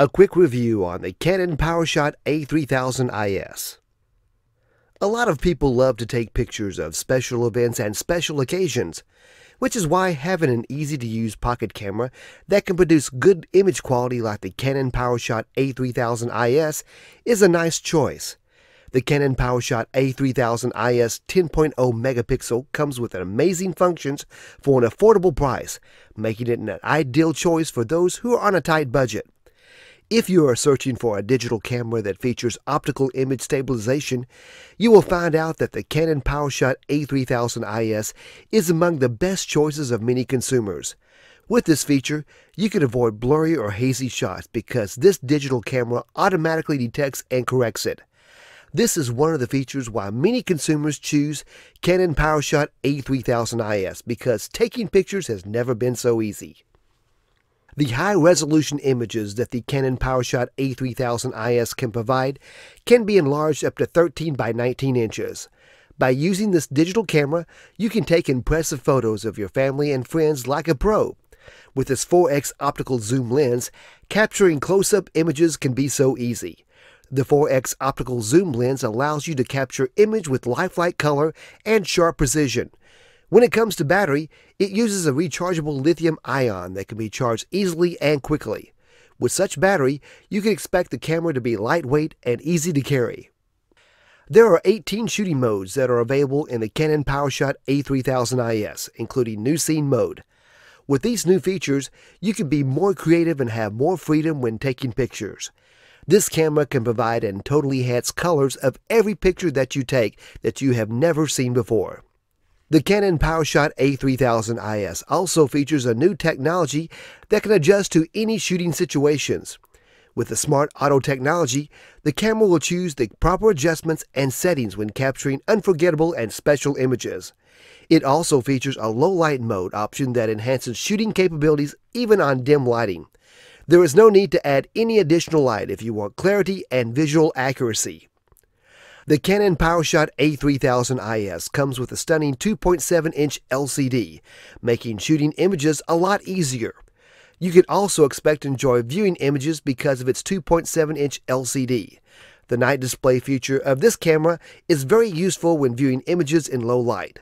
A quick review on the Canon PowerShot A3000IS. A lot of people love to take pictures of special events and special occasions, which is why having an easy-to-use pocket camera that can produce good image quality like the Canon PowerShot A3000IS is a nice choice. The Canon PowerShot A3000IS 10.0 megapixel comes with amazing functions for an affordable price, making it an ideal choice for those who are on a tight budget. If you are searching for a digital camera that features optical image stabilization, you will find out that the Canon PowerShot A3000IS is among the best choices of many consumers. With this feature, you can avoid blurry or hazy shots because this digital camera automatically detects and corrects it. This is one of the features why many consumers choose Canon PowerShot A3000IS because taking pictures has never been so easy. The high resolution images that the Canon PowerShot A3000IS can provide can be enlarged up to 13 by 19 inches. By using this digital camera, you can take impressive photos of your family and friends like a pro. With this 4x optical zoom lens, capturing close up images can be so easy. The 4x optical zoom lens allows you to capture image with lifelike color and sharp precision. When it comes to battery, it uses a rechargeable lithium ion that can be charged easily and quickly. With such battery, you can expect the camera to be lightweight and easy to carry. There are 18 shooting modes that are available in the Canon PowerShot A3000IS, including New Scene Mode. With these new features, you can be more creative and have more freedom when taking pictures. This camera can provide and totally enhance colors of every picture that you take that you have never seen before. The Canon PowerShot A3000IS also features a new technology that can adjust to any shooting situations. With the Smart Auto technology, the camera will choose the proper adjustments and settings when capturing unforgettable and special images. It also features a low light mode option that enhances shooting capabilities even on dim lighting. There is no need to add any additional light if you want clarity and visual accuracy. The Canon PowerShot A3000IS comes with a stunning 2.7-inch LCD, making shooting images a lot easier. You can also expect to enjoy viewing images because of its 2.7-inch LCD. The night display feature of this camera is very useful when viewing images in low light.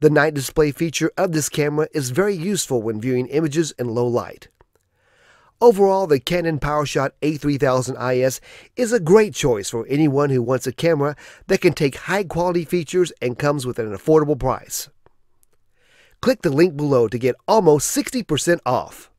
The night display feature of this camera is very useful when viewing images in low light. Overall, the Canon PowerShot A3000IS is a great choice for anyone who wants a camera that can take high quality features and comes with an affordable price. Click the link below to get almost 60% off.